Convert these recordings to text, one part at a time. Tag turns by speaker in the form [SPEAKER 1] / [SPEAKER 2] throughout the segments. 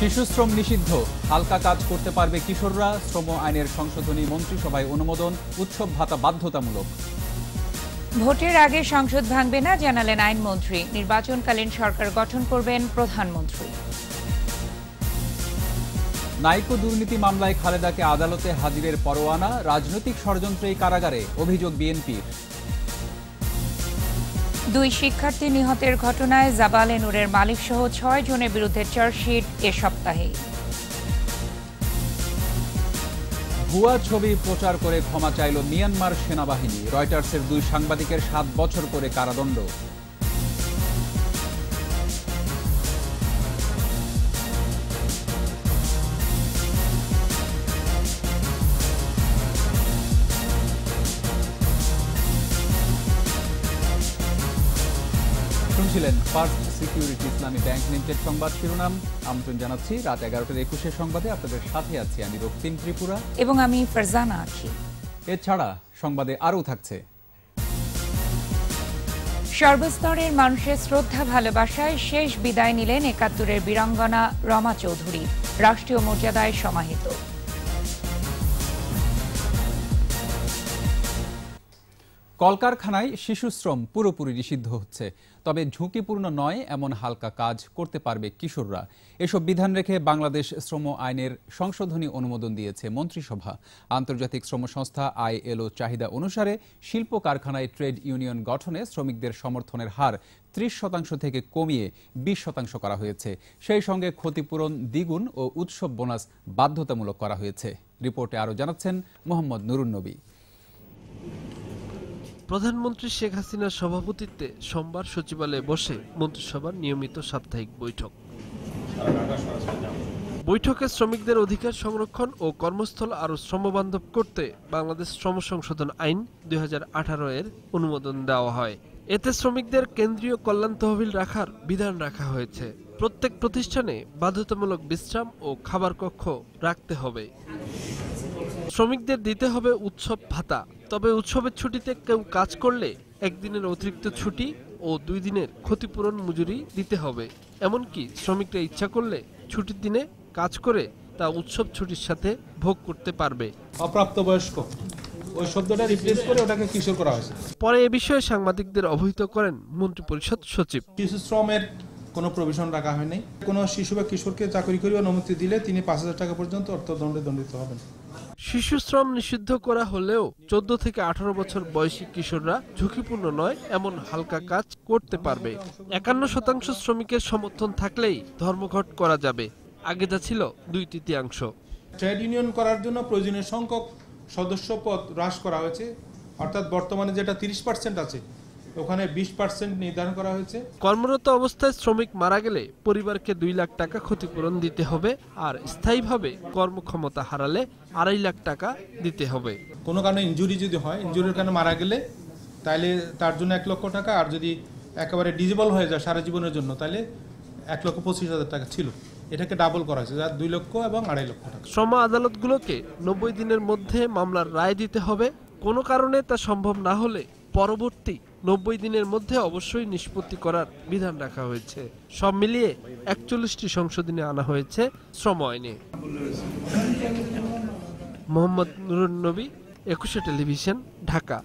[SPEAKER 1] শিশু শ্রম নিষিদ্ধ হালকা কাজ করতে পারবে কিশোররা শ্রম আইনের সংশোধনী মন্ত্রিসভায় অনুমোদন উৎসব ভাতা বাধ্যতামূলক
[SPEAKER 2] ভোটের আগে সংসদ ভাঙবে না জানালেন আইনমন্ত্রী নির্বাচনকালীন সরকার গঠন করবেন প্রধানমন্ত্রী
[SPEAKER 1] নাইকো দুর্নীতি মামলায় খালেদাকে আদালতে হাজিরের পরোয়ানা রাজনৈতিক ষড়যন্ত্রেই কারাগারে অভিযোগ বিএনপির
[SPEAKER 2] দুই শিক্ষার্থী নিহতের ঘটনায় জাবালে নূরের সহ ছয় জনের বিরুদ্ধে চার্জশিট এ সপ্তাহে
[SPEAKER 1] ভুয়া ছবি প্রচার করে ক্ষমা চাইল মিয়ানমার সেনাবাহিনী রয়টার্সের দুই সাংবাদিকের সাত বছর করে কারাদণ্ড শুনছেন first security Islami bank limited সংবাদ শিরোনাম আমন্ত্রণ জানাচ্ছি রাত এগারোটার একুশে সংবাদে আপনাদের সাথে আছি আমি রক্তিম
[SPEAKER 2] ত্রিপুরা এবং আমি ফারজানা আছি
[SPEAKER 1] এছাড়া সংবাদে আরও থাকছে
[SPEAKER 2] সর্বস্তরের মানুষের শ্রদ্ধা ভালোবাসায় শেষ বিদায় নিলেন একাত্তরের বীরাঙ্গনা রমা চৌধুরী রাষ্ট্রীয় মর্যাদায় সমাহিত
[SPEAKER 1] কলকারখানায় শিশুশ্রম পুরোপুরি নিষিদ্ধ হচ্ছে তবে ঝুঁকিপূর্ণ নয় এমন হালকা কাজ করতে পারবে কিশোররা এসব বিধান রেখে বাংলাদেশ শ্রম আইনের সংশোধনী অনুমোদন দিয়েছে মন্ত্রিসভা আন্তর্জাতিক শ্রম সংস্থা আইএলও চাহিদা অনুসারে শিল্প কারখানায় ট্রেড ইউনিয়ন গঠনে শ্রমিকদের সমর্থনের হার ত্রিশ শতাংশ থেকে কমিয়ে বিশ শতাংশ করা হয়েছে সেই সঙ্গে ক্ষতিপূরণ দ্বিগুণ ও উৎসব বোনাস বাধ্যতামূলক করা হয়েছে
[SPEAKER 3] রিপোর্টে আরও জানাচ্ছেন মোহাম্মদ নুরুন্নবী প্রধানমন্ত্রী শেখ হাসিনার সভাপতিত্বে সোমবার সচিবালয়ে বসে মন্ত্রিসভার নিয়মিত সাপ্তাহিক বৈঠক বৈঠকে শ্রমিকদের অধিকার সংরক্ষণ ও কর্মস্থল আরও শ্রমবান্ধব করতে বাংলাদেশ শ্রম সংশোধন আইন দুই এর অনুমোদন দেওয়া হয় এতে শ্রমিকদের কেন্দ্রীয় কল্যাণ তহবিল রাখার বিধান রাখা হয়েছে প্রত্যেক প্রতিষ্ঠানে বাধ্যতামূলক বিশ্রাম ও খাবার কক্ষ রাখতে হবে শ্রমিকদের দিতে হবে উৎসব ভাতা তবে উৎসবের ছুটিতে কেউ কাজ করলে একদিনের অতিরিক্ত ছুটি ও দুই দিনের ক্ষতিপূরণ মজুরি দিতে হবে এমনকি শ্রমিকরা ইচ্ছা করলে ছুটির দিনে কাজ করে তা উৎসব ছুটির সাথে ভোগ করতে পারবে অপ্রাপ্তবয়স্ক ওই শব্দটা রিপ্লেস করে ওটাকে কিশোর করা হয়েছে পরে এ বিষয়ে সাংবাদিকদের অবহিত করেন মন্ত্রী পরিষদ সচিব শিশু শ্রমের কোনো প্রভিশন রাখা হয়নি কোনো শিশু বা কিশোরকে চাকরি করিবার অনুমতি দিলে তিনি পাঁচ হাজার টাকা পর্যন্ত অর্থদণ্ডে দণ্ডিত হবেন শিশু শ্রম নিষিদ্ধ করা হলেও চোদ্দ থেকে আঠারো বছর বয়সী কিশোররা ঝুঁকিপূর্ণ নয় এমন হালকা কাজ করতে পারবে একান্ন শতাংশ শ্রমিকের সমর্থন থাকলেই ধর্মঘট করা যাবে আগে যা ছিল দুই তৃতীয়াংশ ট্রেড ইউনিয়ন করার জন্য প্রয়োজনীয় সংখ্যক সদস্য পদ হ্রাস করা হয়েছে অর্থাৎ বর্তমানে যেটা তিরিশ পার্সেন্ট আছে ওখানে বিশ পার্সেন্ট নির্ধারণ করা হয়েছে কর্মরত অবস্থায় শ্রমিক মারা গেলে পরিবারকে দুই লাখ টাকা ক্ষতিপূরণ দিতে হবে আর স্থায়ীভাবে কর্মক্ষমতা হারালে আড়াই লাখ টাকা দিতে হবে কোনো কারণে ইঞ্জুরি যদি হয় ইঞ্জুরির কারণে মারা গেলে তাহলে তার জন্য এক লক্ষ টাকা আর যদি একেবারে ডিজেবল হয়ে যায় সারা জীবনের জন্য তাহলে এক লক্ষ পঁচিশ হাজার টাকা ছিল এটাকে ডাবল করা হয়েছে যার দুই লক্ষ এবং আড়াই লক্ষ টাকা শ্রম আদালতগুলোকে নব্বই দিনের মধ্যে মামলার রায় দিতে হবে কোনো কারণে তা সম্ভব না হলে পরবর্তী নব্বই দিনের মধ্যে অবশ্যই নিষ্পত্তি করার বিধান রাখা হয়েছে সব মিলিয়ে একচল্লিশটি সংশোধনে আনা হয়েছে শ্রম আইনে মোহাম্মদ নুরুন নবী একুশে টেলিভিশন ঢাকা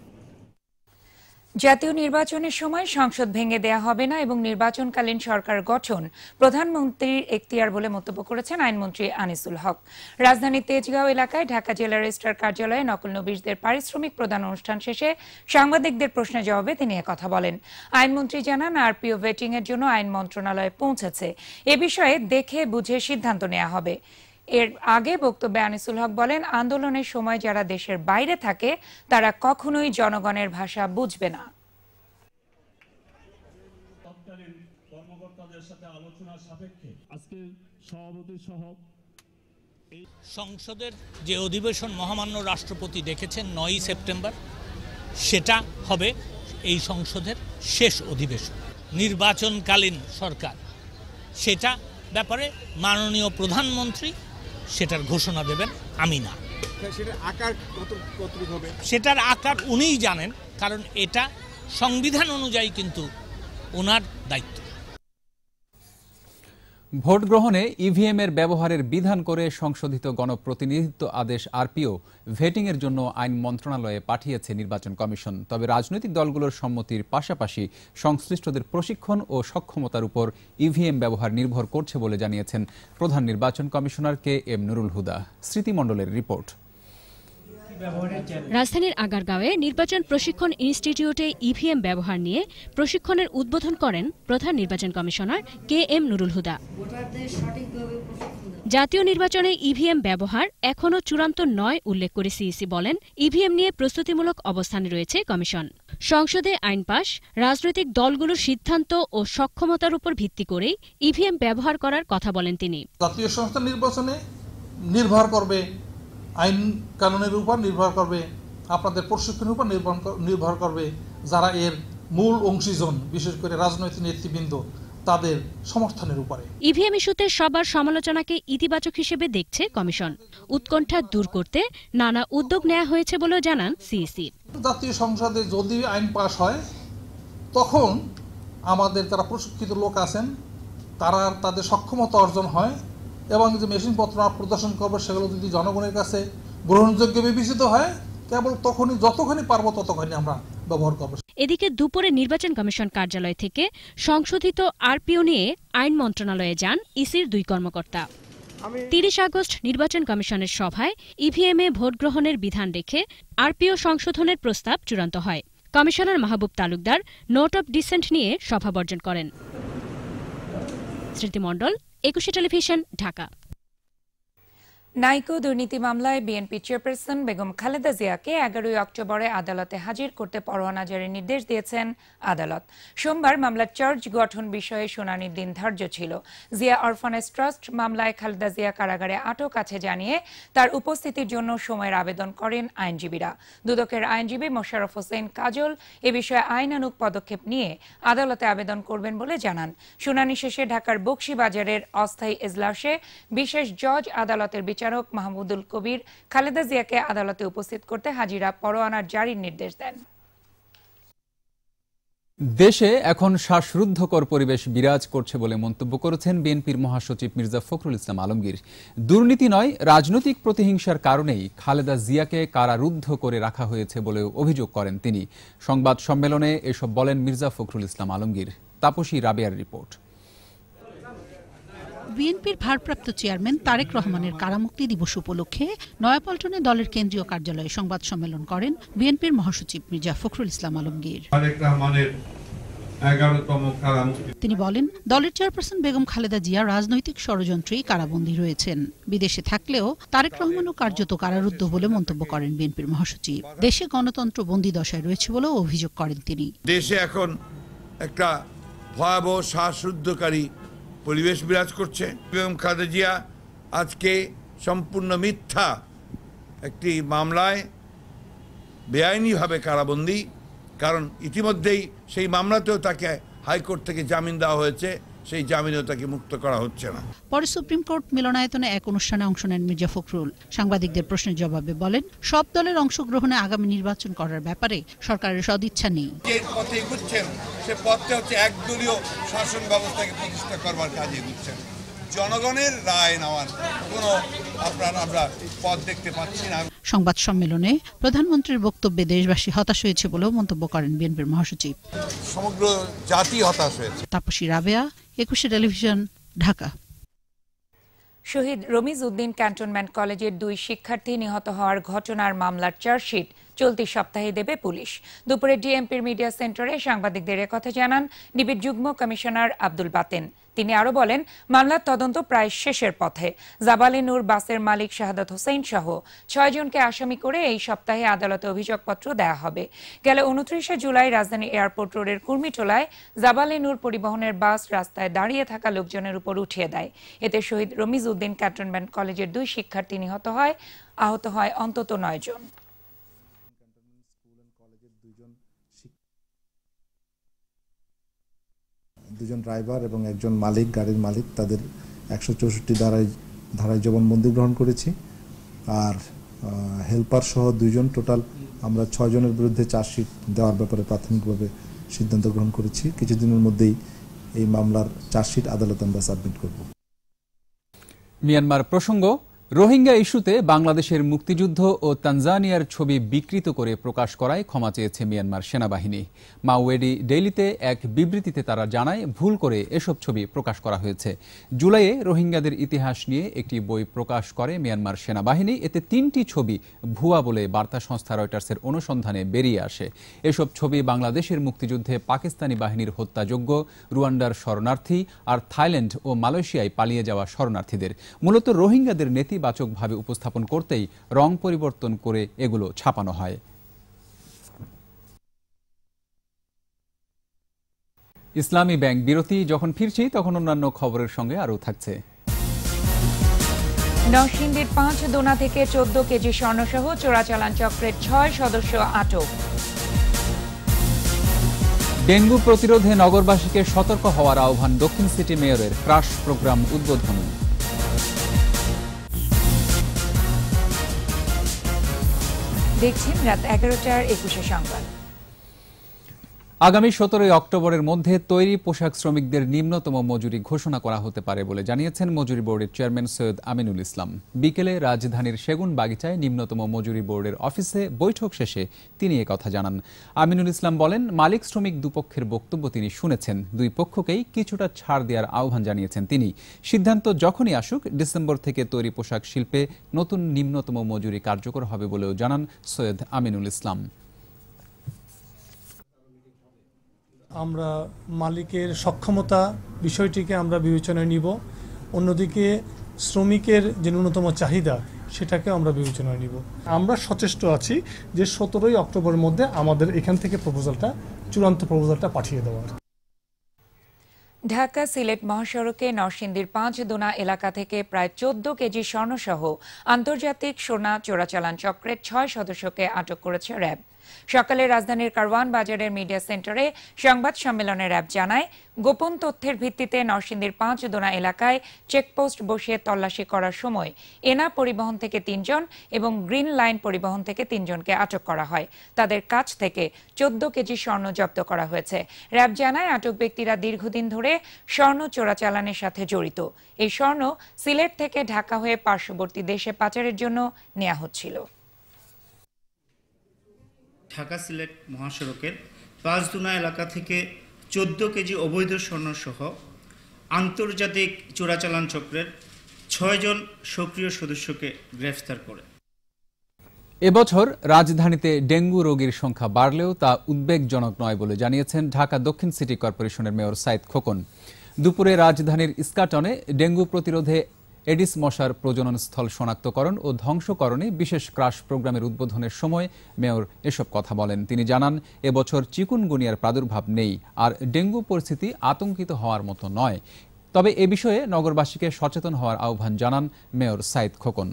[SPEAKER 2] জাতীয় নির্বাচনের সময় সংসদ ভেঙে দেয়া হবে না এবং নির্বাচনকালীন সরকার গঠন প্রধানমন্ত্রীর এখতিয়ার বলে মন্তব্য করেছেন আইনমন্ত্রী আনিসুল হক রাজধানী তেজগাঁও এলাকায় ঢাকা জেলা রেজিস্ট্রার কার্যালয়ে নকল নবীশদের পারিশ্রমিক প্রদান অনুষ্ঠান শেষে সাংবাদিকদের প্রশ্নের জবাবে তিনি কথা বলেন আইনমন্ত্রী জানান আরপিও ভেটিং এর জন্য আইন মন্ত্রণালয়ে পৌঁছেছে এ বিষয়ে দেখে বুঝে সিদ্ধান্ত নেওয়া হবে এর আগে বক্তব্যে আনিসুল হক বলেন আন্দোলনের সময় যারা দেশের বাইরে থাকে তারা কখনোই জনগণের ভাষা বুঝবে না
[SPEAKER 4] সংসদের যে অধিবেশন মহামান্য রাষ্ট্রপতি দেখেছেন নয়ই সেপ্টেম্বর সেটা হবে এই সংসদের শেষ অধিবেশন নির্বাচনকালীন সরকার সেটা ব্যাপারে মাননীয় প্রধানমন্ত্রী সেটার ঘোষণা দেবেন আমি না সেটার আকার উনিই জানেন কারণ এটা সংবিধান অনুযায়ী কিন্তু ওনার দায়িত্ব
[SPEAKER 1] ভোট গ্রহণে ইভিএম e এর ব্যবহারের বিধান করে সংশোধিত গণপ্রতিনিধিত্ব আদেশ আরপিও ভেটিং এর জন্য আইন মন্ত্রণালয়ে পাঠিয়েছে নির্বাচন কমিশন তবে রাজনৈতিক দলগুলোর সম্মতির পাশাপাশি সংশ্লিষ্টদের প্রশিক্ষণ ও সক্ষমতার উপর ইভিএম e ব্যবহার নির্ভর করছে বলে জানিয়েছেন প্রধান নির্বাচন commissioner K M Nurul Huda স্মৃতিমণ্ডলের রিপোর্ট
[SPEAKER 5] রাজধানীর আগারগাঁওয়ে নির্বাচন প্রশিক্ষণ ইনস্টিটিউটে ইভিএম ব্যবহার নিয়ে প্রশিক্ষণের উদ্বোধন করেন প্রধান নির্বাচন commissioner K M Nurul Huda জাতীয় নির্বাচনে ইভিএম ব্যবহার এখনও চূড়ান্ত নয় উল্লেখ করে সিইসি বলেন ইভিএম নিয়ে প্রস্তুতিমূলক অবস্থানে রয়েছে কমিশন সংসদে আইন পাশ রাজনৈতিক দলগুলোর সিদ্ধান্ত ও সক্ষমতার উপর ভিত্তি করেই ইভিএম ব্যবহার করার কথা বলেন তিনি
[SPEAKER 3] জাতীয় সংস্থা নির্বাচনে নির্ভর করবে আইন কানুনের উপর নির্ভর করবে আপনাদের প্রশিক্ষণের উপর নির্ভর নির্ভর করবে যারা এর মূল অংশীজন বিশেষ করে রাজনৈতিক নেতৃবৃন্দ তাদের সমর্থনের উপরে
[SPEAKER 5] ইভিএম ইস্যুতে সবার সমালোচনাকে ইতিবাচক হিসেবে দেখছে কমিশন উৎকণ্ঠা দূর করতে নানা উদ্যোগ নেওয়া হয়েছে বলেও জানান সিইসি জাতীয় সংসদে যদি আইন পাশ
[SPEAKER 3] হয় তখন আমাদের যারা প্রশিক্ষিত লোক আছেন তারা তাদের সক্ষমতা অর্জন হয় এবং যে মেশিনপত্র প্রদর্শন করবে সেগুলো যদি জনগণের কাছে গ্রহণযোগ্য বিবেচিত হয় কেবল তখনই যতখানি পারবো ততখানি আমরা ব্যবহার করবো
[SPEAKER 5] এদিকে দুপুরে নির্বাচন কমিশন কার্যালয় থেকে সংশোধিত আরপিও নিয়ে আইন মন্ত্রণালয়ে যান ইসির দুই কর্মকর্তা তিরিশ আগস্ট নির্বাচন কমিশনের সভায় ইভিএম এ ভোট গ্রহণের বিধান রেখে আরপিও সংশোধনের প্রস্তাব চূড়ান্ত হয় commissioner Mahbub Talukdar note of dissent নিয়ে সভা বর্জন করেন স্মৃতিমণ্ডল একুশে টেলিভিশন ঢাকা নাইকো দুর্নীতি মামলায়
[SPEAKER 2] বিএনপি চেয়ারপারসন বেগম খালেদা জিয়াকে এগারোই অক্টোবরে আদালতে হাজির করতে পরোয়ানা জারির নির্দেশ দিয়েছেন আদালত সোমবার মামলার চার্জ গঠন বিষয়ে শুনানির দিন ধার্য ছিল জিয়া অরফানেস ট্রাস্ট মামলায় খালেদা জিয়া কারাগারে আটক আছে জানিয়ে তার উপস্থিতির জন্য সময়ের আবেদন করেন আইনজীবীরা দুদকের আইনজীবী মোশারফ হোসেন কাজল এ বিষয়ে আইনানুক পদক্ষেপ নিয়ে আদালতে আবেদন করবেন বলে জানান শুনানি শেষে ঢাকার বকশিবাজারের অস্থায়ী এজলাসে বিশেষ জজ আদালতের বিচার বিচারক মাহমুদুল কবির খালেদা জিয়াকে আদালতে উপস্থিত করতে হাজিরা পরোয়ানার জারির নির্দেশ দেন
[SPEAKER 1] দেশে এখন শ্বাসরুদ্ধকর পরিবেশ বিরাজ করছে বলে মন্তব্য করেছেন বিএনপির মহাসচিব মির্জা ফখরুল ইসলাম আলমগীর দুর্নীতি নয় রাজনৈতিক প্রতিহিংসার কারণেই খালেদা জিয়াকে কারারুদ্ধ করে রাখা হয়েছে বলেও অভিযোগ করেন তিনি সংবাদ সম্মেলনে এসব বলেন মির্জা ফখরুল ইসলাম আলমগীর তাপসী রাবিয়ার রিপোর্ট
[SPEAKER 6] বিএনপির ভারপ্রাপ্ত চেয়ারম্যান তারেক রহমানের কারামুক্তি দিবস উপলক্ষে নয়াপল্টনে দলের কেন্দ্রীয় কার্যালয়ে সংবাদ সম্মেলন করেন বিএনপির মহাসচিব মির্জা ফখরুল ইসলাম আলমগীর তিনি বলেন দলের চেয়ারপারসন বেগম খালেদা জিয়া রাজনৈতিক ষড়যন্ত্রেই কারাবন্দী রয়েছেন বিদেশে থাকলেও তারেক রহমানও কার্যত কারারুদ্ধ বলে মন্তব্য করেন বিএনপির মহাসচিব দেশে গণতন্ত্র বন্দী দশায় রয়েছে বলেও অভিযোগ করেন তিনি
[SPEAKER 3] দেশে এখন একটা ভয়াবহ শ্বাসরুদ্ধকারী পরিবেশ বিরাজ করছে এবং খালেদা জিয়া আজকে সম্পূর্ণ মিথ্যা একটি মামলায় বেআইনিভাবে কারাবন্দী কারণ ইতিমধ্যেই সেই মামলাতেও তাকে হাইকোর্ট থেকে জামিন দেওয়া হয়েছে সেই জামিনেও তাকে মুক্ত করা হচ্ছে না
[SPEAKER 6] পরে সুপ্রিম কোর্ট মিলনায়তনে এক অনুষ্ঠানে অংশ নেন মির্জা ফখরুল সাংবাদিকদের প্রশ্নের জবাবে বলেন সব দলের অংশগ্রহণে আগামী নির্বাচন করার ব্যাপারে সরকারের সদিচ্ছা নেই
[SPEAKER 3] যে পথে এগুচ্ছেন সে পথটা হচ্ছে একদলীয় শাসন ব্যবস্থাকে প্রতিষ্ঠা করবার কাজে এগুচ্ছেন জনগণের রায় নেওয়ার কোনো আপনার আমরা পথ দেখতে পাচ্ছি
[SPEAKER 6] না সংবাদ সম্মেলনে প্রধানমন্ত্রীর বক্তব্যে দেশবাসী হতাশ হয়েছে বলেও মন্তব্য করেন বিএনপির মহাসচিব
[SPEAKER 3] সমগ্র জাতি হতাশ হয়েছে
[SPEAKER 6] তাপসী রাবেয়া একুশে টেলিভিশন ঢাকা
[SPEAKER 2] শহীদ রমিজ উদ্দিন ক্যান্টনমেন্ট কলেজের দুই শিক্ষার্থী নিহত হওয়ার ঘটনার মামলার চার্জশিট চলতি সপ্তাহে দেবে পুলিশ দুপুরে ডিএমপির মিডিয়া সেন্টারে সাংবাদিকদের একথা জানান নিবিড় যুগ্ম কমিশনার আব্দুল বাতেন তিনি আরো বলেন মামলার তদন্ত প্রায় শেষের পথে জাবালে নূর বাসের মালিক শাহাদাত হোসেন সহ ছয়জনকে আসামি করে এই সপ্তাহে আদালতে অভিযোগপত্র দেওয়া হবে গেলে উনত্রিশে জুলাই রাজধানী এয়ারপোর্ট রোডের কুর্মিটোলায় জাবালে নূর পরিবহনের বাস রাস্তায় দাঁড়িয়ে থাকা লোকজনের উপর উঠিয়ে দেয় এতে শহীদ রমিজ উদ্দিন ক্যাটনম্যান্ট কলেজের দুই শিক্ষার্থী নিহত হয় আহত হয় অন্তত নয়জন জন
[SPEAKER 3] দুজন ড্রাইভার এবং একজন মালিক গাড়ির মালিক তাদের একশো চৌষট্টি ধারায় ধারায় জবানবন্দি গ্রহণ করেছি আর হেল্পার সহ দুজন টোটাল আমরা ছয়জনের বিরুদ্ধে চার্জশিট দেওয়ার ব্যাপারে প্রাথমিকভাবে সিদ্ধান্ত গ্রহণ করেছি কিছুদিনের মধ্যেই এই মামলার চার্জশিট আদালতে আমরা সাবমিট করব
[SPEAKER 1] মিয়ানমার প্রসঙ্গ রোহিঙ্গা ইস্যুতে বাংলাদেশের মুক্তিযুদ্ধ ও তানজানিয়ার ছবি বিকৃত করে প্রকাশ করায় ক্ষমা চেয়েছে মিয়ানমার সেনাবাহিনী মাওয়েডি ডেইলিতে এক বিবৃতিতে তারা জানায় ভুল করে এসব ছবি প্রকাশ করা হয়েছে জুলাইয়ে রোহিঙ্গাদের ইতিহাস নিয়ে একটি বই প্রকাশ করে মিয়ানমার সেনাবাহিনী এতে তিনটি ছবি ভুয়া বলে বার্তা সংস্থা রয়টার্সের অনুসন্ধানে বেরিয়ে আসে এসব ছবি বাংলাদেশের মুক্তিযুদ্ধে পাকিস্তানি বাহিনীর হত্যাযোগ্য রুয়ান্ডার শরণার্থী আর থাইল্যান্ড ও মালয়েশিয়ায় পালিয়ে যাওয়া শরণার্থীদের মূলত রোহিঙ্গাদের নেতৃত্ব নেতিবাচকভাবে উপস্থাপন করতেই রং পরিবর্তন করে এগুলো ছাপানো হয় ইসলামী ব্যাংক বিরতি যখন ফিরছি তখন অন্যান্য খবরের সঙ্গে আরও থাকছে
[SPEAKER 2] নরসিংদীর পাঁচ দোনা থেকে চোদ্দ কেজি স্বর্ণসহ চোরাচালান চক্রের ছয় সদস্য আটক
[SPEAKER 1] ডেঙ্গু প্রতিরোধে নগরবাসীকে সতর্ক হওয়ার আহ্বান দক্ষিণ সিটি মেয়রের ক্রাশ প্রোগ্রাম উদ্বোধন
[SPEAKER 2] দেখছেন রাত এগারোটার একুশে সংবাদ
[SPEAKER 1] আগামী সতেরোই অক্টোবরের মধ্যে তৈরি পোশাক শ্রমিকদের নিম্নতম মজুরি ঘোষণা করা হতে পারে বলে জানিয়েছেন মজুরি বোর্ডের চেয়ারম্যান সৈয়দ আমিনুল ইসলাম বিকেলে রাজধানীর সেগুন বাগিচায় নিম্নতম মজুরি বোর্ডের অফিসে বৈঠক শেষে তিনি কথা জানান আমিনুল ইসলাম বলেন মালিক শ্রমিক দুপক্ষের বক্তব্য তিনি শুনেছেন দুই পক্ষকেই কিছুটা ছাড় দেওয়ার আহ্বান জানিয়েছেন তিনি সিদ্ধান্ত যখনই আসুক ডিসেম্বর থেকে তৈরি পোশাক শিল্পে নতুন নিম্নতম মজুরি কার্যকর হবে বলেও জানান সৈয়দ আমিনুল ইসলাম
[SPEAKER 3] আমরা মালিকের সক্ষমতা বিষয়টিকে আমরা বিবেচনায় নিব অন্যদিকে শ্রমিকের যে ন্যূনতম চাহিদা সেটাকে আমরা বিবেচনায় নিব আমরা সচেষ্ট আছি যে সতেরোই অক্টোবরের মধ্যে আমাদের এখান থেকে প্রপোজালটা চূড়ান্ত প্রপোজালটা পাঠিয়ে দেওয়ার
[SPEAKER 2] ঢাকা সিলেট মহাসড়কে নরসিংদীর পাঁচদোনা এলাকা থেকে প্রায় চোদ্দ কেজি স্বর্ণসহ আন্তর্জাতিক সোনা চোরাচালান চক্রের ছয় সদস্যকে আটক করেছে র্যাব সকালে রাজধানীর কারওয়ান বাজারের মিডিয়া সেন্টারে সংবাদ সম্মেলনের অ্যাপ জানায় গোপন তথ্যের ভিত্তিতে নরসিংদীর পাঁচ দোনা এলাকায় চেকপোস্ট বসিয়ে তল্লাশি করার সময় এনা পরিবহন থেকে তিনজন এবং গ্রিন লাইন পরিবহন থেকে তিনজনকে আটক করা হয় তাদের কাছ থেকে চোদ্দ কেজি স্বর্ণ জব্দ করা হয়েছে র্যাব জানায় আটক ব্যক্তিরা দীর্ঘদিন ধরে স্বর্ণ চোরাচালানের সাথে জড়িত এই স্বর্ণ সিলেট থেকে ঢাকা হয়ে পার্শ্ববর্তী দেশে পাচারের জন্য নেওয়া হচ্ছিল
[SPEAKER 4] ঢাকা সিলেট মহাসড়কের পাঁচদুনা এলাকা থেকে চোদ্দ কেজি অবৈধ স্বর্ণসহ আন্তর্জাতিক চোরাচালান চক্রের ছয়জন সক্রিয় সদস্যকে গ্রেফতার করে
[SPEAKER 1] এবছর রাজধানীতে ডেঙ্গু রোগীর সংখ্যা বাড়লেও তা উদ্বেগজনক নয় বলে জানিয়েছেন ঢাকা দক্ষিণ সিটি কর্পোরেশনের মেয়র সাইদ খোকন দুপুরে রাজধানীর ইস্কাটনে ডেঙ্গু প্রতিরোধে এডিস মশার প্রজননস্থল শনাক্তকরণ ও ধ্বংসকরণে বিশেষ ক্রাশ প্রোগ্রামের উদ্বোধনের সময় মেয়র এসব কথা বলেন তিনি জানান এবছর চিকুনগুনিয়ার প্রাদুর্ভাব নেই আর ডেঙ্গু পরিস্থিতি আতঙ্কিত হওয়ার মতো নয় তবে এ বিষয়ে নগরবাসীকে সচেতন হওয়ার আহ্বান জানান মেয়র সাইদ খোকন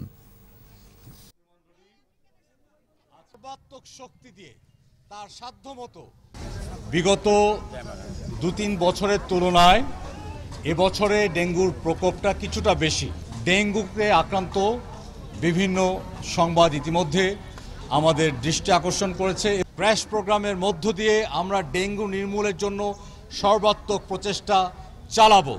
[SPEAKER 4] শক্তি দিয়ে তার সাধ্যমতো
[SPEAKER 3] বিগত দু তিন বছরের তুলনায় এবছরে ডেঙ্গুর প্রকোপটা কিছুটা বেশি ডেঙ্গুকে আক্রান্ত বিভিন্ন সংবাদ ইতিমধ্যে আমাদের দৃষ্টি আকর্ষণ করেছে প্রেস প্রোগ্রামের মধ্য দিয়ে আমরা ডেঙ্গু নির্মূলের জন্য সর্বাত্মক প্রচেষ্টা চালাবো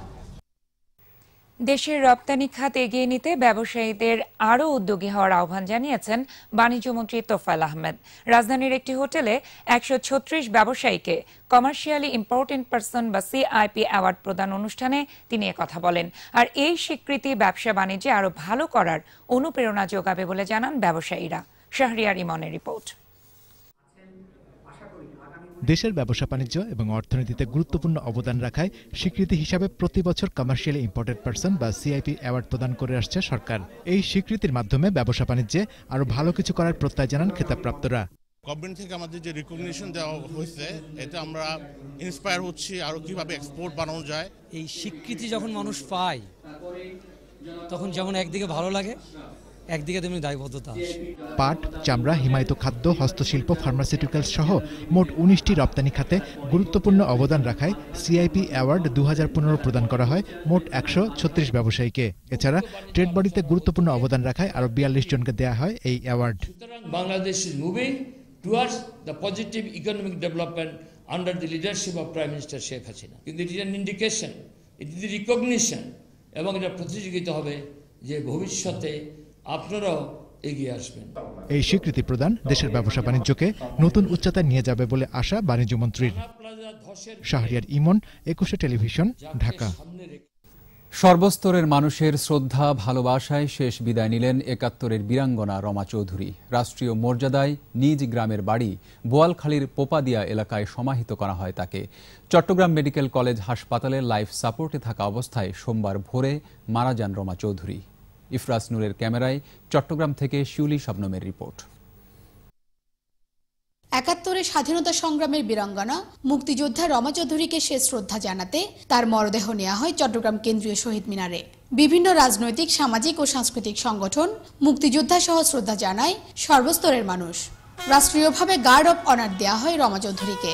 [SPEAKER 2] দেশের রপ্তানি খাত এগিয়ে নিতে ব্যবসায়ীদের আরও উদ্যোগী হওয়ার আহ্বান জানিয়েছেন বাণিজ্যমন্ত্রী তোফাল আহমেদ রাজধানীর একটি হোটেলে একশো ছত্রিশ ব্যবসায়ীকে কমার্শিয়ালি ইম্পর্টেন্ট পার্সন বা সিআইপি অ্যাওয়ার্ড প্রদান অনুষ্ঠানে তিনি কথা বলেন আর এই স্বীকৃতি ব্যবসা বাণিজ্যে আরও ভালো করার অনুপ্রেরণা যোগাবে বলে জানান ব্যবসায়ীরা শাহরিয়ার ইমনের রিপোর্ট
[SPEAKER 4] দেশের ব্যবসা বাণিজ্য এবং অর্থনীতিতে গুরুত্বপূর্ণ অবদান রাখায় স্বীকৃতি হিসাবে প্রতি বছর কমার্শিয়ালি ইম্পোর্টেড পার্সন বা সিআইপি অ্যাওয়ার্ড প্রদান করে আসছে সরকার এই স্বীকৃতির মাধ্যমে ব্যবসা বাণিজ্যে আরও ভালো কিছু করার প্রত্যয় জানান খেতাবপ্রাপ্তরা
[SPEAKER 3] গভর্নমেন্ট থেকে আমাদের যে রিকগনিশন দেওয়া হয়েছে এটা আমরা ইন্সপায়ার হচ্ছি আরও কীভাবে এক্সপোর্ট বানানো যায় এই স্বীকৃতি যখন মানুষ পায়
[SPEAKER 1] তখন যেমন একদিকে ভালো লাগে একদিকে তেমনি দায়বদ্ধতা
[SPEAKER 4] পাট চামড়া হিমায়িত খাদ্য হস্তশিল্প ফার্মাসিউটিক্যাল সহ মোট উনিশটি রপ্তানি খাতে গুরুত্বপূর্ণ অবদান রাখায় সিআইপি অ্যাওয়ার্ড দু প্রদান করা হয় মোট একশো ছত্রিশ ব্যবসায়ীকে এছাড়া ট্রেড বডিতে গুরুত্বপূর্ণ অবদান রাখায় আরও বিয়াল্লিশ জনকে দেয়া হয় এই award
[SPEAKER 3] Bangladesh is moving towards the positive economic development under the leadership of prime minister Sheikh Hasina কিন্তু it is an indication it is recognition এবং এটা প্রতিযোগিতা হবে যে ভবিষ্যতে আপনারাও এগিয়ে আসবেন
[SPEAKER 4] এই স্বীকৃতি প্রদান দেশের ব্যবসা বাণিজ্যকে নতুন উচ্চতায় নিয়ে যাবে বলে আশা বাণিজ্য মন্ত্রীর
[SPEAKER 5] শাহরিয়ার
[SPEAKER 1] ইমন একুশে টেলিভিশন ঢাকা সর্বস্তরের মানুষের শ্রদ্ধা ভালোবাসায় শেষ বিদায় নিলেন একাত্তরের বীরাঙ্গনা রমা চৌধুরী রাষ্ট্রীয় মর্যাদায় নিজ গ্রামের বাড়ি বোয়ালখালীর পোপাদিয়া এলাকায় সমাহিত করা হয় তাকে চট্টগ্রাম মেডিকেল কলেজ হাসপাতালে লাইফ সাপোর্টে থাকা অবস্থায় সোমবার ভোরে মারা যান রমা চৌধুরী ইফরাজ নূরের ক্যামেরায় চট্টগ্রাম থেকে শিউলি শবনমের রিপোর্ট
[SPEAKER 7] একাত্তরে স্বাধীনতা সংগ্রামের বীরাঙ্গনা মুক্তিযোদ্ধা রমা চৌধুরীকে শেষ শ্রদ্ধা জানাতে তার মরদেহ নেওয়া হয় চট্টগ্রাম কেন্দ্রীয় শহীদ মিনারে বিভিন্ন রাজনৈতিক সামাজিক ও সাংস্কৃতিক সংগঠন মুক্তিযোদ্ধা সহ শ্রদ্ধা জানায় সর্বস্তরের মানুষ রাষ্ট্রীয়ভাবে গার্ড অব অনার দেওয়া হয় রমা চৌধুরীকে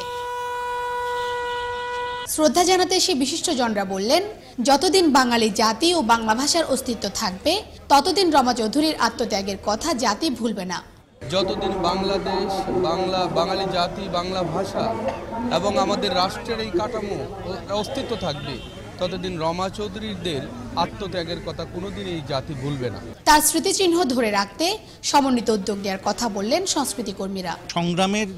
[SPEAKER 7] শ্রদ্ধা জানাতে সে বিশিষ্টজনরা বললেন যতদিন বাঙালি জাতি ও বাংলা ভাষার অস্তিত্ব থাকবে ততদিন রমা চৌধুরীর আত্মত্যাগের কথা জাতি ভুলবে না
[SPEAKER 3] যতদিন বাংলাদেশ বাংলা বাঙালি জাতি বাংলা ভাষা এবং আমাদের রাষ্ট্রের এই কাঠামো অস্তিত্ব থাকবে ততদিন রমা চৌধুরীদের আত্মত্যাগের কথা কোনোদিন এই জাতি ভুলবে না
[SPEAKER 7] তার স্মৃতিচিহ্ন ধরে রাখতে সমন্বিত উদ্যোগ নেওয়ার কথা বললেন সংস্কৃতি কর্মীরা
[SPEAKER 3] সংগ্রামের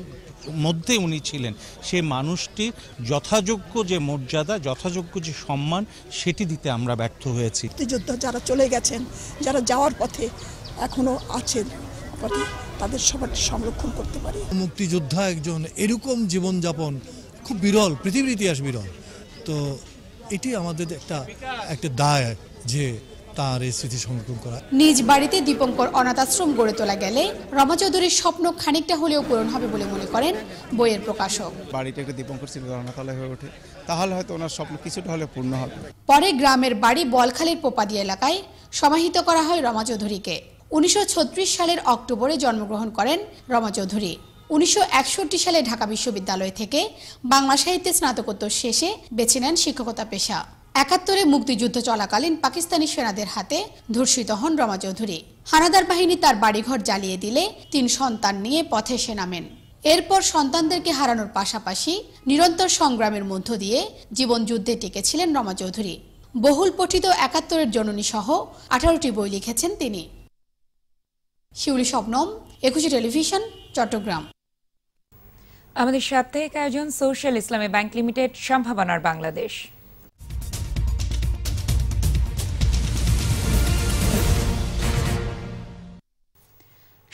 [SPEAKER 3] মধ্যে উনি ছিলেন সে মানুষটির যথাযোগ্য যে মর্যাদা যথাযোগ্য যে সম্মান সেটি দিতে আমরা ব্যর্থ হয়েছি
[SPEAKER 6] মুক্তিযোদ্ধা যারা চলে গেছেন যারা যাওয়ার পথে এখনও আছেন তাদের সবার সংরক্ষণ করতে পারি
[SPEAKER 3] মুক্তিযোদ্ধা একজন এরকম জীবনযাপন খুব বিরল পৃথিবীর ইতিহাস বিরল তো এটি আমাদের একটা একটা দায় যে তার এই স্মৃতি সংরক্ষণ করা
[SPEAKER 7] নিজ বাড়িতে দীপঙ্কর অনাথ আশ্রম গড়ে তোলা গেলে রমা চৌধুরীর স্বপ্ন খানিকটা হলেও পূরণ হবে বলে মনে করেন বইয়ের প্রকাশক
[SPEAKER 3] বাড়িতে একটা
[SPEAKER 4] দীপঙ্কর ছিল অনাথালয় হয়ে ওঠে তাহলে হয়তো ওনার স্বপ্ন কিছুটা হলে পূর্ণ হবে
[SPEAKER 7] পরে গ্রামের বাড়ি বলখালির পোপাদি এলাকায় সমাহিত করা হয় রমা চৌধুরীকে উনিশশো সালের অক্টোবরে জন্মগ্রহণ করেন রমা চৌধুরী উনিশশো সালে ঢাকা বিশ্ববিদ্যালয় থেকে বাংলা সাহিত্যে স্নাতকোত্তর শেষে বেছে নেন শিক্ষকতা পেশা একাত্তরে মুক্তিযুদ্ধ চলাকালীন পাকিস্তানি সেনাদের হাতে ধর্ষিত হন রমা চৌধুরী হানাদার বাহিনী তার বাড়িঘর জ্বালিয়ে দিলে তিন সন্তান নিয়ে পথে সে নামেন এরপর সন্তানদেরকে হারানোর পাশাপাশি নিরন্তর সংগ্রামের মধ্য দিয়ে জীবনযুদ্ধে টিকেছিলেন রমা চৌধুরী বহুল পঠিত একাত্তরের জননী সহ আঠারোটি বই লিখেছেন তিনি শিউলি শবনম একুশে টেলিভিশন চট্টগ্রাম আমাদের সাপ্তাহিক আয়োজন সোশ্যাল
[SPEAKER 2] ইসলামী ব্যাংক লিমিটেড সম্ভাবনার বাংলাদেশ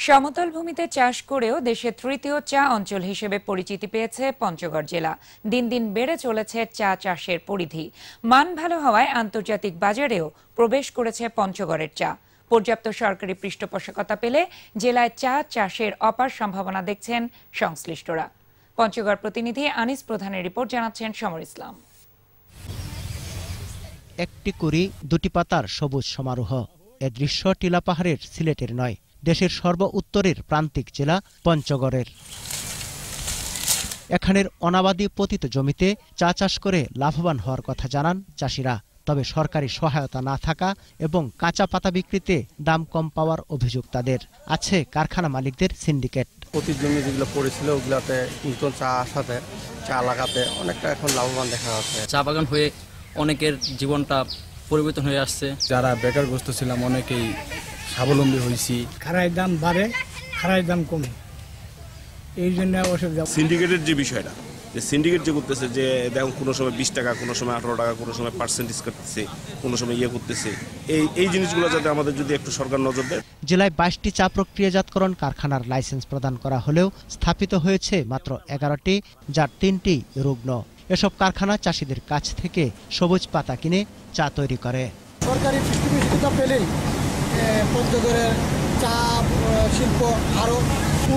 [SPEAKER 2] সমতল ভূমিতে চাষ করেও দেশের তৃতীয় চা অঞ্চল হিসেবে পরিচিতি পেয়েছে পঞ্চগড় জেলা দিন দিন বেড়ে চলেছে চা চাষের পরিধি মান ভালো হওয়ায় আন্তর্জাতিক বাজারেও প্রবেশ করেছে পঞ্চগড়ের চা পর্যাপ্ত সরকারি পৃষ্ঠপোষকতা পেলে জেলায় চা চাষের অপার সম্ভাবনা দেখছেন সংশ্লিষ্টরা পঞ্চগড় প্রতিনিধি আনিস প্রধানের রিপোর্ট জানাচ্ছেন সমর ইসলাম
[SPEAKER 4] একটি কুড়ি দুটি পাতার সবুজ সমারোহ এ দৃশ্য টিলা পাহাড়ের সিলেটের নয় দেশের সর্ব উত্তরের প্রান্তিক জেলা পঞ্চগড়ের এখানের অনাবাদি পতিত জমিতে চা চাষ করে লাভবান হওয়ার কথা জানান চাষিরা তবে সরকারি সহায়তা না থাকা এবং কাঁচা পাতা বিক্রিতে দাম কম পাওয়ার অভিযোগ তাদের আছে কারখানা মালিকদের সিন্ডিকেট
[SPEAKER 3] প্রতি জমি যেগুলো পড়েছিল ওগুলাতে নতুন চা আসাতে চা
[SPEAKER 1] লাগাতে অনেকটা এখন লাভবান দেখা যাচ্ছে চা বাগান হয়ে অনেকের জীবনটা পরিবর্তন হয়ে
[SPEAKER 3] আসছে যারা বেকারগ্রস্ত ছিলাম অনেকেই স্বাবলম্বী হয়েছি খারাই দাম বাড়ে
[SPEAKER 4] খারাই দাম কমে এই জন্য অসুবিধা
[SPEAKER 3] সিন্ডিকেটের যে বিষয়টা যে সিন্ডিকেট যে করতেছে যে দেখুন কোনো সময় বিশ টাকা কোনো সময় আঠারো টাকা কোনো সময় পার্সেন্টেজ করতেছে কোনো সময় ইয়ে করতেছে এই এই জিনিসগুলো যাতে আমাদের যদি একটু সরকার নজর দেয়
[SPEAKER 4] জেলায় বাইশটি চা প্রক্রিয়াজাতকরণ কারখানার লাইসেন্স প্রদান করা হলেও স্থাপিত হয়েছে মাত্র এগারোটি যার তিনটি রুগ্ন এসব কারখানা চাষিদের কাছ থেকে সবুজ পাতা কিনে চা তৈরি করে সরকারি পেলেই পঞ্চগড়ের চা শিল্প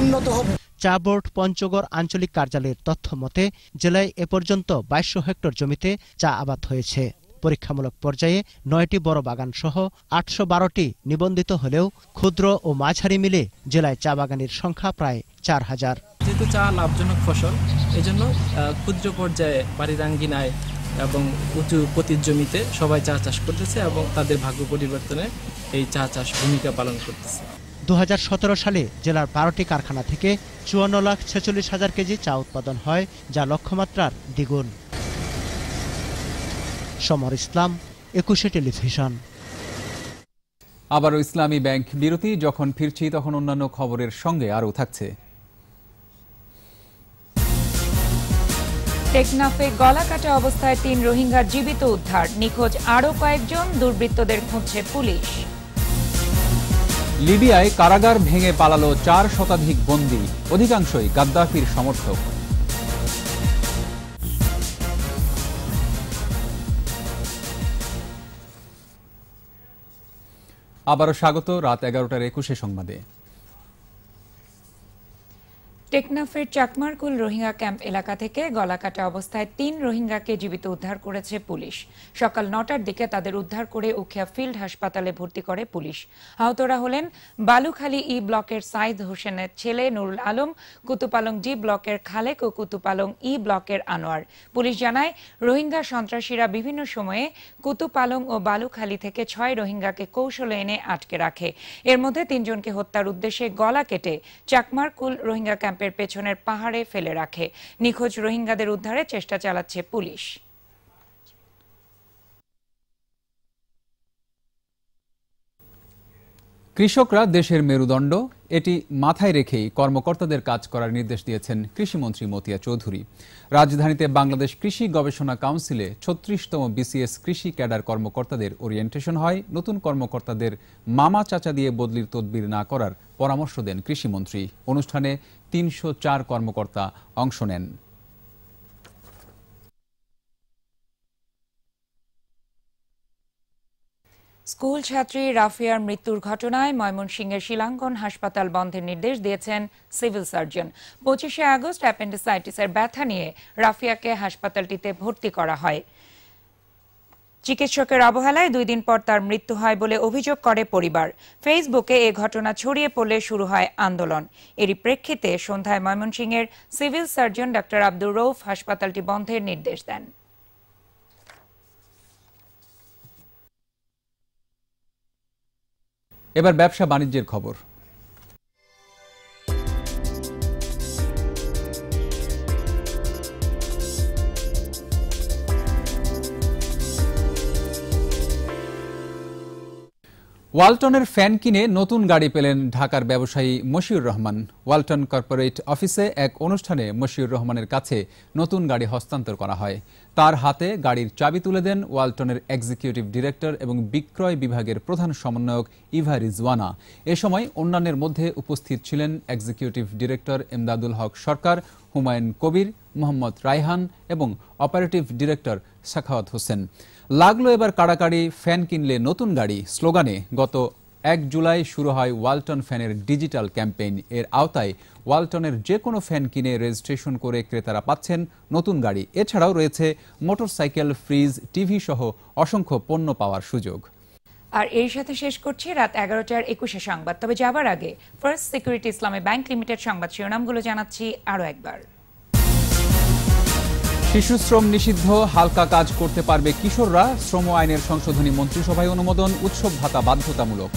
[SPEAKER 4] উন্নত হবে চা বোর্ড পঞ্চগড় আঞ্চলিক কার্যালয়ের তথ্য মতে জেলায় এ পর্যন্ত বাইশশো হেক্টর জমিতে চা আবাদ হয়েছে পরীক্ষামূলক পর্যায়ে নয়টি বড় বাগান সহ আটশো বারোটি নিবন্ধিত হলেও ক্ষুদ্র ও মাঝারি মিলে জেলায় চা বাগানের সংখ্যা প্রায় চার হাজার
[SPEAKER 3] যেহেতু চা লাভজনক ফসল এজন্য ক্ষুদ্র পর্যায়ে বাড়ির আঙ্গিনায় এবং উঁচু পতির জমিতে সবাই চা চাষ করতেছে এবং তাদের ভাগ্য পরিবর্তনে এই চা চাষ ভূমিকা পালন করতেছে
[SPEAKER 4] দু সালে জেলার বারোটি কারখানা থেকে চুয়ান্ন লাখ ছেচল্লিশ হাজার কেজি চা উৎপাদন হয় যা লক্ষ্যমাত্রার
[SPEAKER 1] দ্বিগুণ সমর ইসলাম একুশে টেলিভিশন আবারও ইসলামী ব্যাংক বিরতি যখন ফিরছি তখন অন্যান্য খবরের সঙ্গে আরও থাকছে
[SPEAKER 2] টেকনাফে গলাকাটা অবস্থায় তিন রোহিঙ্গার জীবিত উদ্ধার নিখোঁজ আরও কয়েকজন দুর্বৃত্তদের খুঁজছে পুলিশ
[SPEAKER 1] লিবিয়ায় কারাগার ভেঙে পালালো চার শতাধিক বন্দী অধিকাংশই গাদ্দাফির সমর্থক আবারও স্বাগত রাত এগারোটার একুশে সংবাদে
[SPEAKER 2] টেকনাফের চাকমারকুল রোহিঙ্গা ক্যাম্প এলাকা থেকে গলাকাটা অবস্থায় তিন রোহিঙ্গাকে জীবিত উদ্ধার করেছে পুলিশ সকাল নটার দিকে তাদের উদ্ধার করে উখিয়া ফিল্ড হাসপাতালে ভর্তি করে পুলিশ আহতরা হলেন বালুখালী ই ব্লকের সাইদ হোসেনের ছেলে নুরুল আলম কুতুপালং ডি ব্লকের খালেক ও কুতুপালং ই ব্লকের আনোয়ার পুলিশ জানায় রোহিঙ্গা সন্ত্রাসীরা বিভিন্ন সময়ে কুতুপালং ও বালুখালী থেকে ছয় রোহিঙ্গাকে কৌশলে এনে আটকে রাখে এর মধ্যে তিনজনকে হত্যার উদ্দেশ্যে গলা কেটে চাকমারকুল রোহিঙ্গা ক্যাম্প ক্যাম্পের পেছনের পাহাড়ে ফেলে রাখে নিখোঁজ রোহিঙ্গাদের উদ্ধারে চেষ্টা চালাচ্ছে পুলিশ
[SPEAKER 1] কৃষকরা দেশের মেরুদণ্ড এটি মাথায় রেখেই কর্মকর্তাদের কাজ করার নির্দেশ দিয়েছেন কৃষিমন্ত্রী মতিয়া চৌধুরী রাজধানীতে বাংলাদেশ কৃষি গবেষণা কাউন্সিলে ছত্রিশতম বিসিএস কৃষি ক্যাডার কর্মকর্তাদের ওরিয়েন্টেশন হয় নতুন কর্মকর্তাদের মামা চাচা দিয়ে বদলির তদবির না করার পরামর্শ দেন কৃষিমন্ত্রী অনুষ্ঠানে তিনশো কর্মকর্তা অংশ নেন
[SPEAKER 2] স্কুল ছাত্রী রাফিয়ার মৃত্যুর ঘটনায় ময়মনসিংহের শিলাঙ্গন হাসপাতাল বন্ধের নির্দেশ দিয়েছেন সিভিল সার্জন পঁচিশে আগস্ট অ্যাপেন্ডিসাইটিসের ব্যথা নিয়ে রাফিয়াকে হাসপাতালটিতে ভর্তি করা হয় চিকিৎসকের অবহেলায় দুই দিন পর তার মৃত্যু হয় বলে অভিযোগ করে পরিবার ফেসবুকে এ ঘটনা ছড়িয়ে পড়লে শুরু হয় আন্দোলন এরই প্রেক্ষিতে সন্ধ্যায় ময়মনসিংহের সিভিল সার্জন ডা আব্দুর রৌফ হাসপাতালটি বন্ধের নির্দেশ দেন
[SPEAKER 1] এবার ব্যবসা বাণিজ্যের খবর ওয়ালটনের ফ্যান কিনে নতুন গাড়ি পেলেন ঢাকার ব্যবসায়ী মশিউর রহমান ওয়ালটন কর্পোরেট অফিসে এক অনুষ্ঠানে মশিউর রহমানের কাছে নতুন গাড়ি হস্তান্তর করা হয় তার হাতে গাড়ির চাবি তুলে দেন ওয়ালটনের এক্সিকিউটিভ ডিরেক্টর এবং বিক্রয় বিভাগের প্রধান সমন্বয়ক ইভা রিজওয়ানা এ সময় অন্যান্যের মধ্যে উপস্থিত ছিলেন এক্সিকিউটিভ ডিরেক্টর এমদাদুল হক সরকার হুমায়ুন কবির মোহাম্মদ রায়হান এবং অপারেটিভ ডিরেক্টর সাখাওয়াত হোসেন লাগলো এবার কাড়াকাড়ি ফ্যান কিনলে নতুন গাড়ি স্লোগানে গত এক জুলাই শুরু হয় ওয়ালটন ফ্যানের ডিজিটাল ক্যাম্পেইন এর আওতায় ওয়ালটনের যে কোনো ফ্যান কিনে রেজিস্ট্রেশন করে ক্রেতারা পাচ্ছেন নতুন গাড়ি এছাড়াও রয়েছে মোটরসাইকেল ফ্রিজ টিভি সহ অসংখ্য পণ্য পাওয়ার সুযোগ
[SPEAKER 2] আর এর সাথে শেষ করছি রাত এগারোটার একুশে সংবাদ তবে যাবার আগে first security Islami bank limited সংবাদ শিরোনামগুলো জানাচ্ছি আরও একবার
[SPEAKER 1] শিশু শ্রম নিষিদ্ধ হালকা কাজ করতে পারবে কিশোররা শ্রম আইনের সংশোধনী মন্ত্রিসভায় অনুমোদন উৎসব ভাতা বাধ্যতামূলক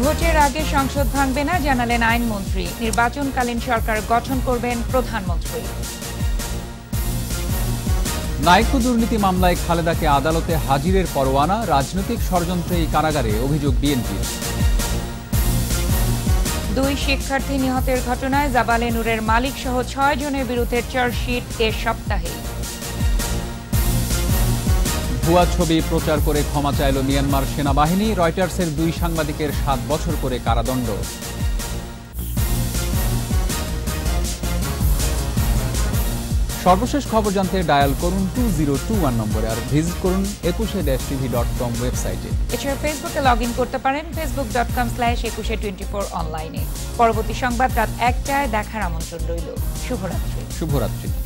[SPEAKER 2] ভোটের আগে সংসদ ভাঙবে না জানালেন আইনমন্ত্রী নির্বাচনকালীন সরকার গঠন করবেন প্রধানমন্ত্রী
[SPEAKER 1] নাইকু দুর্নীতি মামলায় খালেদাকে আদালতে হাজিরের পরোয়ানা রাজনৈতিক ষড়যন্ত্রে কারাগারে অভিযোগ বিএনপির
[SPEAKER 2] দুই শিক্ষার্থী নিহতের ঘটনায় জাবালে নূরের মালিক সহ ছয় জনের বিরুদ্ধে চার্জশিট এ সপ্তাহে
[SPEAKER 1] ভুয়া ছবি প্রচার করে ক্ষমা চাইল মিয়ানমার সেনাবাহিনী রয়টার্সের দুই সাংবাদিকের সাত বছর করে কারাদণ্ড সর্বশেষ খবর জানতে ডায়াল করুন টু জিরো টু ওয়ান নম্বরে আর ভিজিট করুন একুশে ড্যাশ টিভি ডট কম ওয়েবসাইটে
[SPEAKER 2] এছাড়া ফেসবুকে লগ ইন করতে পারেন Facebook dot com slash Ekushey twenty four অনলাইনে পরবর্তী সংবাদ রাত একটায় দেখার আমন্ত্রণ রইল শুভরাত্রি
[SPEAKER 1] শুভরাত্রি